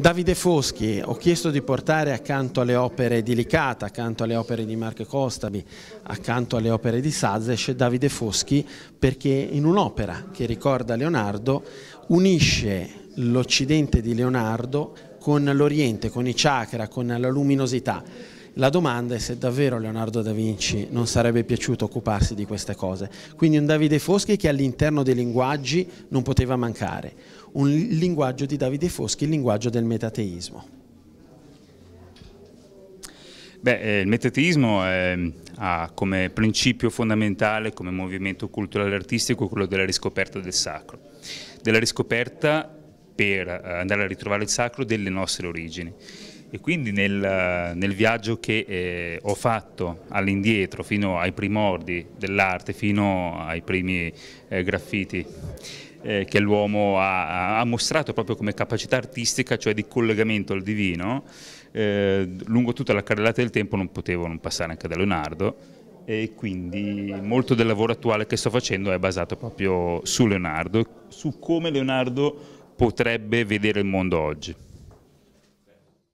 Davide Foschi, ho chiesto di portare accanto alle opere di Licata, accanto alle opere di Marco Costabi, accanto alle opere di Sazes, Davide Foschi perché in un'opera che ricorda Leonardo unisce l'Occidente di Leonardo con l'Oriente, con i chakra, con la luminosità. La domanda è se davvero Leonardo da Vinci non sarebbe piaciuto occuparsi di queste cose. Quindi un Davide Foschi che all'interno dei linguaggi non poteva mancare. Un linguaggio di Davide Foschi, il linguaggio del metateismo. Beh, eh, il metateismo eh, ha come principio fondamentale, come movimento culturale e artistico, quello della riscoperta del sacro, della riscoperta per eh, andare a ritrovare il sacro delle nostre origini. E quindi nel, nel viaggio che eh, ho fatto all'indietro, fino ai primordi dell'arte, fino ai primi eh, graffiti, eh, che l'uomo ha, ha, mostrato proprio come capacità artistica, cioè di collegamento al divino, eh, lungo tutta la carrellata del tempo non potevo non passare anche da Leonardo e quindi molto del lavoro attuale che sto facendo è basato proprio su Leonardo, su come Leonardo potrebbe vedere il mondo oggi.